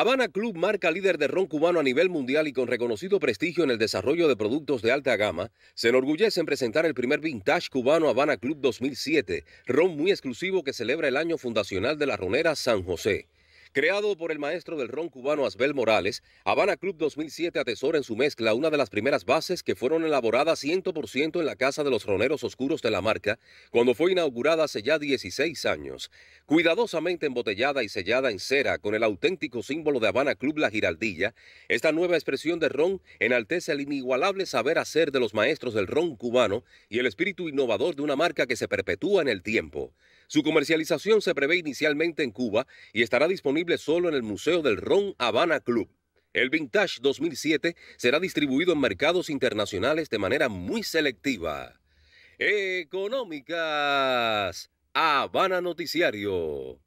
Habana Club marca líder de ron cubano a nivel mundial y con reconocido prestigio en el desarrollo de productos de alta gama, se enorgullece en presentar el primer vintage cubano Habana Club 2007, ron muy exclusivo que celebra el año fundacional de la ronera San José. Creado por el maestro del ron cubano Asbel Morales, Habana Club 2007 atesora en su mezcla una de las primeras bases que fueron elaboradas 100% en la Casa de los Roneros Oscuros de la marca, cuando fue inaugurada hace ya 16 años. Cuidadosamente embotellada y sellada en cera con el auténtico símbolo de Habana Club La Giraldilla, esta nueva expresión de ron enaltece el inigualable saber hacer de los maestros del ron cubano y el espíritu innovador de una marca que se perpetúa en el tiempo. Su comercialización se prevé inicialmente en Cuba y estará disponible solo en el Museo del Ron Habana Club. El Vintage 2007 será distribuido en mercados internacionales de manera muy selectiva. Económicas. Habana Noticiario.